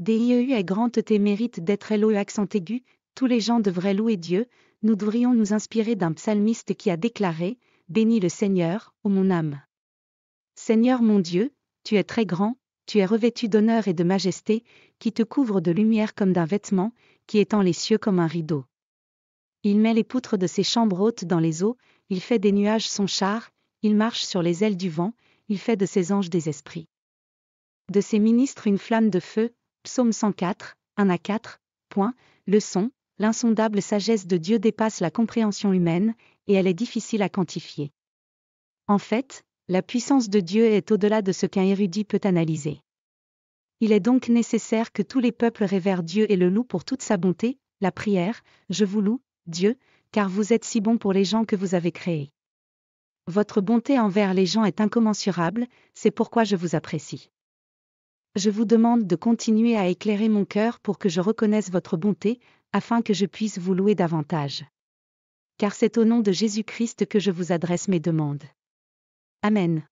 DIEU est grande tes mérites d'être éloïeux, accent aigu, tous les gens devraient louer Dieu, nous devrions nous inspirer d'un psalmiste qui a déclaré Bénis le Seigneur, ô mon âme. Seigneur mon Dieu, tu es très grand, tu es revêtu d'honneur et de majesté, qui te couvre de lumière comme d'un vêtement, qui étend les cieux comme un rideau. Il met les poutres de ses chambres hautes dans les eaux, il fait des nuages son char, il marche sur les ailes du vent, il fait de ses anges des esprits. De ses ministres une flamme de feu, Psaume 104, 1 à 4, point, leçon, l'insondable sagesse de Dieu dépasse la compréhension humaine, et elle est difficile à quantifier. En fait, la puissance de Dieu est au-delà de ce qu'un érudit peut analyser. Il est donc nécessaire que tous les peuples révèrent Dieu et le louent pour toute sa bonté, la prière, Je vous loue, Dieu, car vous êtes si bon pour les gens que vous avez créés. Votre bonté envers les gens est incommensurable, c'est pourquoi je vous apprécie je vous demande de continuer à éclairer mon cœur pour que je reconnaisse votre bonté, afin que je puisse vous louer davantage. Car c'est au nom de Jésus-Christ que je vous adresse mes demandes. Amen.